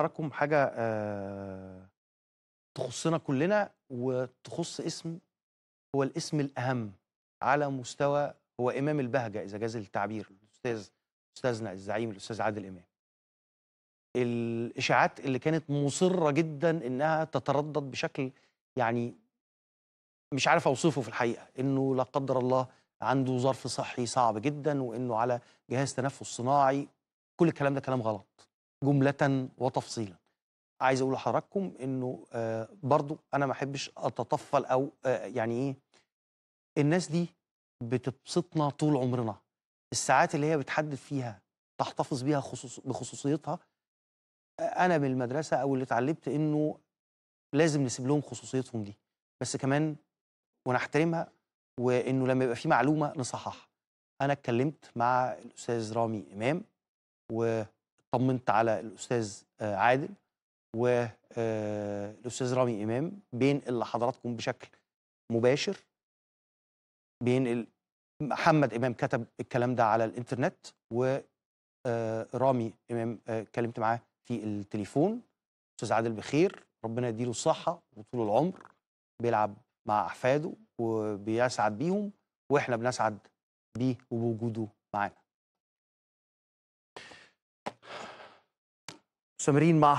حضراتكم حاجه تخصنا كلنا وتخص اسم هو الاسم الاهم على مستوى هو امام البهجه اذا جاز التعبير الاستاذ استاذنا الزعيم الاستاذ عادل امام الاشاعات اللي كانت مصره جدا انها تتردد بشكل يعني مش عارف اوصفه في الحقيقه انه لا قدر الله عنده ظرف صحي صعب جدا وانه على جهاز تنفس صناعي كل الكلام ده كلام غلط جملة وتفصيلا عايز اقول لحضراتكم انه آه، برضو انا ما احبش اتطفل او آه، يعني ايه الناس دي بتبسطنا طول عمرنا الساعات اللي هي بتحدد فيها تحتفظ بيها خصوص بخصوصيتها آه، انا من المدرسه او اللي اتعلمت انه لازم نسيب لهم خصوصيتهم دي بس كمان ونحترمها وانه لما يبقى في معلومه نصححها انا اتكلمت مع الاستاذ رامي امام و طمنت على الاستاذ آه، عادل والاستاذ آه، رامي امام بين اللي حضراتكم بشكل مباشر بين محمد امام كتب الكلام ده على الانترنت ورامي آه، امام اتكلمت معاه في التليفون استاذ عادل بخير ربنا يديله الصحه وطول العمر بيلعب مع احفاده وبيسعد بيهم واحنا بنسعد بيه وبوجوده معانا Some marine math.